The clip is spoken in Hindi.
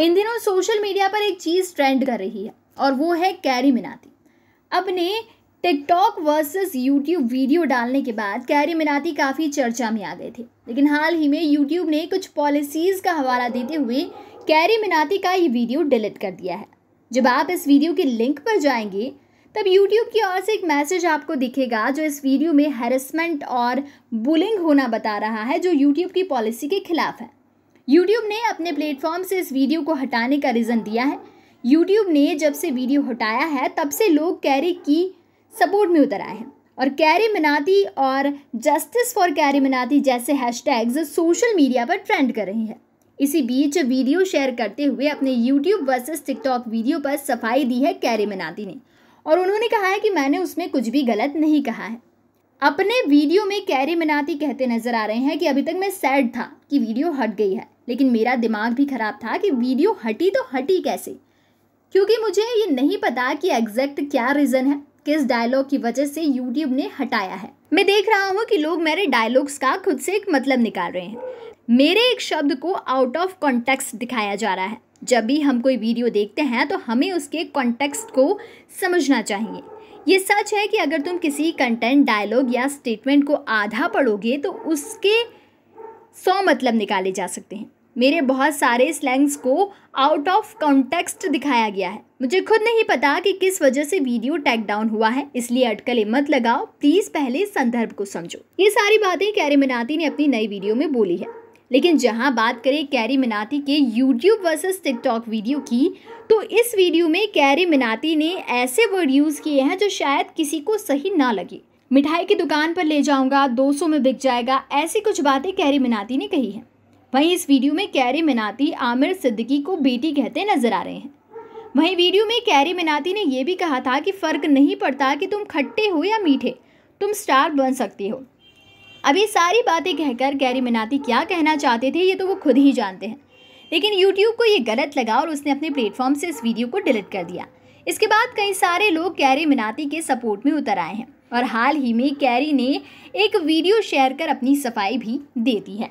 इन दिनों सोशल मीडिया पर एक चीज़ ट्रेंड कर रही है और वो है कैरी मिनाती अपने टिकटॉक वर्सेस यूट्यूब वीडियो डालने के बाद कैरी मिनाती काफ़ी चर्चा में आ गए थे लेकिन हाल ही में यूट्यूब ने कुछ पॉलिसीज़ का हवाला देते हुए कैरी मिनाती का ये वीडियो डिलीट कर दिया है जब आप इस वीडियो के लिंक पर जाएंगे तब यूट्यूब की ओर से एक मैसेज आपको दिखेगा जो इस वीडियो में हेरसमेंट और बुलिंग होना बता रहा है जो यूट्यूब की पॉलिसी के खिलाफ है यूट्यूब ने अपने प्लेटफॉर्म से इस वीडियो को हटाने का रीज़न दिया है यूट्यूब ने जब से वीडियो हटाया है तब से लोग कैरी की सपोर्ट में उतर आए हैं और कैरी मनाती और जस्टिस फॉर कैरी मनाती जैसे हैशटैग्स सोशल मीडिया पर ट्रेंड कर रही हैं इसी बीच वीडियो शेयर करते हुए अपने यूट्यूब वर्सेस टिकटॉक वीडियो पर सफाई दी है कैरी मनाती ने और उन्होंने कहा है कि मैंने उसमें कुछ भी गलत नहीं कहा है अपने वीडियो में कैरी मनाती कहते नजर आ रहे हैं कि अभी तक मैं सैड था कि वीडियो हट गई है लेकिन मेरा दिमाग भी ख़राब था कि वीडियो हटी तो हटी कैसे क्योंकि मुझे ये नहीं पता कि एग्जैक्ट क्या रीज़न है किस डायलॉग की वजह से यूट्यूब ने हटाया है मैं देख रहा हूँ कि लोग मेरे डायलॉग्स का खुद से एक मतलब निकाल रहे हैं मेरे एक शब्द को आउट ऑफ कॉन्टेक्स्ट दिखाया जा रहा है जब भी हम कोई वीडियो देखते हैं तो हमें उसके कॉन्टेक्स्ट को समझना चाहिए ये सच है कि अगर तुम किसी कंटेंट डायलॉग या स्टेटमेंट को आधा पढ़ोगे तो उसके सौ मतलब निकाले जा सकते हैं मेरे बहुत सारे स्लैंग्स को आउट ऑफ कॉन्टेक्स्ट दिखाया गया है मुझे खुद नहीं पता कि किस वजह से वीडियो टैग डाउन हुआ है इसलिए अटकले मत लगाओ प्लीज़ पहले संदर्भ को समझो ये सारी बातें कैरी मिनाती ने अपनी नई वीडियो में बोली है लेकिन जहाँ बात करें कैरी मिनाती के यूट्यूब वर्सेस टिकटॉक वीडियो की तो इस वीडियो में कैरी मिनाती ने ऐसे वर्ड यूज़ किए हैं जो शायद किसी को सही ना लगे मिठाई की दुकान पर ले जाऊंगा 200 में बिक जाएगा ऐसी कुछ बातें कैरी मिनाती ने कही हैं वहीं इस वीडियो में कैरी मिनाती आमिर सिद्दीकी को बेटी कहते नजर आ रहे हैं वहीं वीडियो में कैरी मिनाती ने यह भी कहा था कि फ़र्क नहीं पड़ता कि तुम खट्टे हो या मीठे तुम स्टार बन सकती हो अब ये सारी बातें कहकर कैरी मिनाती क्या कहना चाहते थे ये तो वो खुद ही जानते हैं लेकिन यूट्यूब को ये गलत लगा और उसने अपने प्लेटफॉर्म से इस वीडियो को डिलीट कर दिया इसके बाद कई सारे लोग कैरी मिनाती के सपोर्ट में उतर आए हैं और हाल ही में कैरी ने एक वीडियो शेयर कर अपनी सफाई भी दे दी है